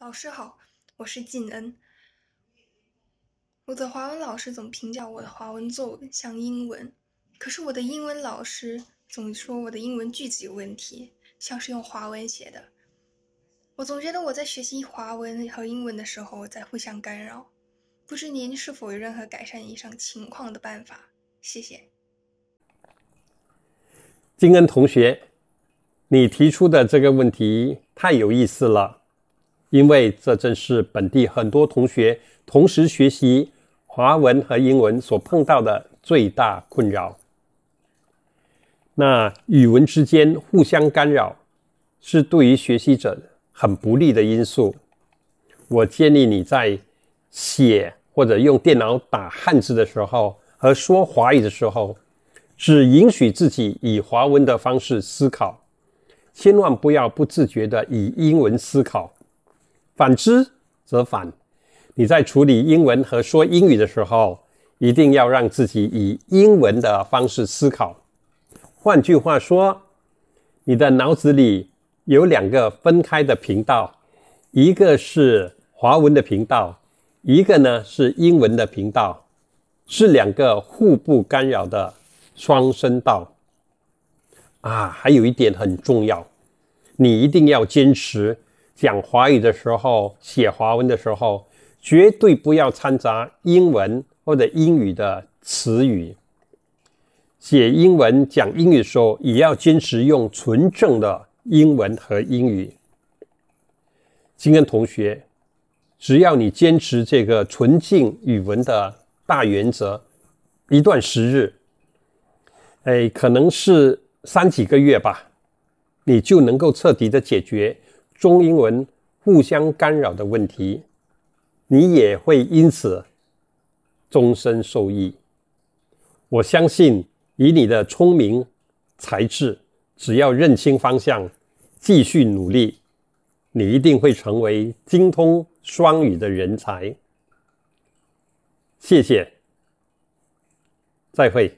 老师好，我是晋恩。我的华文老师总评价我的华文作文像英文，可是我的英文老师总说我的英文句子有问题，像是用华文写的。我总觉得我在学习华文和英文的时候在互相干扰，不知您是否有任何改善以上情况的办法？谢谢。金恩同学，你提出的这个问题太有意思了。因为这正是本地很多同学同时学习华文和英文所碰到的最大困扰。那语文之间互相干扰，是对于学习者很不利的因素。我建议你在写或者用电脑打汉字的时候，和说华语的时候，只允许自己以华文的方式思考，千万不要不自觉的以英文思考。反之则反。你在处理英文和说英语的时候，一定要让自己以英文的方式思考。换句话说，你的脑子里有两个分开的频道，一个是华文的频道，一个呢是英文的频道，是两个互不干扰的双声道。啊，还有一点很重要，你一定要坚持。讲华语的时候，写华文的时候，绝对不要掺杂英文或者英语的词语。写英文、讲英语的时候，也要坚持用纯正的英文和英语。金恩同学，只要你坚持这个纯净语文的大原则，一段时日，哎，可能是三几个月吧，你就能够彻底的解决。中英文互相干扰的问题，你也会因此终身受益。我相信以你的聪明才智，只要认清方向，继续努力，你一定会成为精通双语的人才。谢谢，再会。